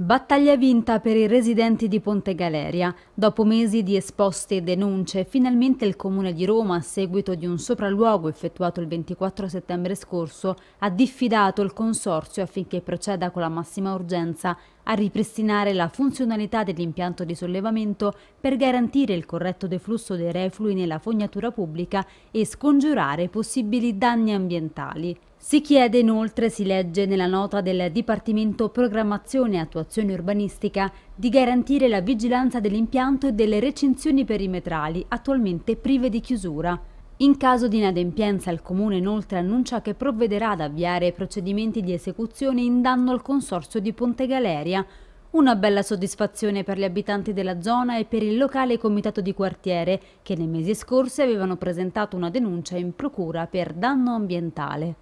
Battaglia vinta per i residenti di Ponte Galeria. Dopo mesi di esposte e denunce, finalmente il Comune di Roma, a seguito di un sopralluogo effettuato il 24 settembre scorso, ha diffidato il Consorzio affinché proceda con la massima urgenza a ripristinare la funzionalità dell'impianto di sollevamento per garantire il corretto deflusso dei reflui nella fognatura pubblica e scongiurare possibili danni ambientali. Si chiede inoltre, si legge nella nota del Dipartimento Programmazione e Attuazione Urbanistica, di garantire la vigilanza dell'impianto e delle recinzioni perimetrali attualmente prive di chiusura. In caso di inadempienza il Comune inoltre annuncia che provvederà ad avviare procedimenti di esecuzione in danno al Consorzio di Ponte Galeria, una bella soddisfazione per gli abitanti della zona e per il locale comitato di quartiere che nei mesi scorsi avevano presentato una denuncia in procura per danno ambientale.